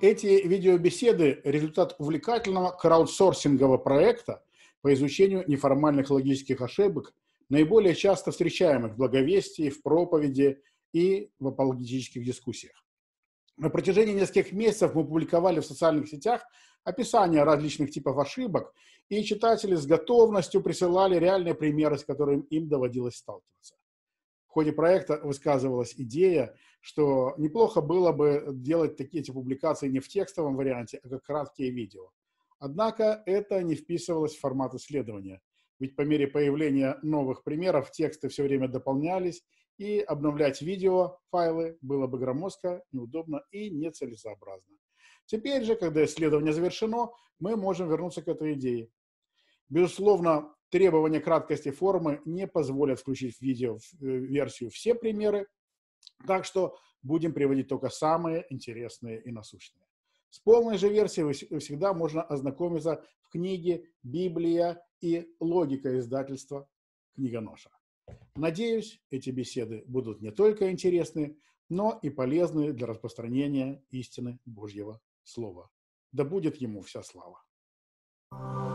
Эти видеобеседы – результат увлекательного краудсорсингового проекта по изучению неформальных логических ошибок, наиболее часто встречаемых в благовестии, в проповеди и в апологетических дискуссиях. На протяжении нескольких месяцев мы публиковали в социальных сетях описание различных типов ошибок, и читатели с готовностью присылали реальные примеры, с которыми им доводилось сталкиваться в ходе проекта высказывалась идея, что неплохо было бы делать такие эти публикации не в текстовом варианте, а как краткие видео. Однако это не вписывалось в формат исследования, ведь по мере появления новых примеров тексты все время дополнялись, и обновлять видео, файлы было бы громоздко, неудобно и нецелесообразно. Теперь же, когда исследование завершено, мы можем вернуться к этой идее. Безусловно, Требования краткости формы не позволят включить в видео-версию э, все примеры, так что будем приводить только самые интересные и насущные. С полной же версией всегда можно ознакомиться в книге «Библия и логика издательства Книгоноша». Надеюсь, эти беседы будут не только интересны, но и полезны для распространения истины Божьего Слова. Да будет ему вся слава. Thank you.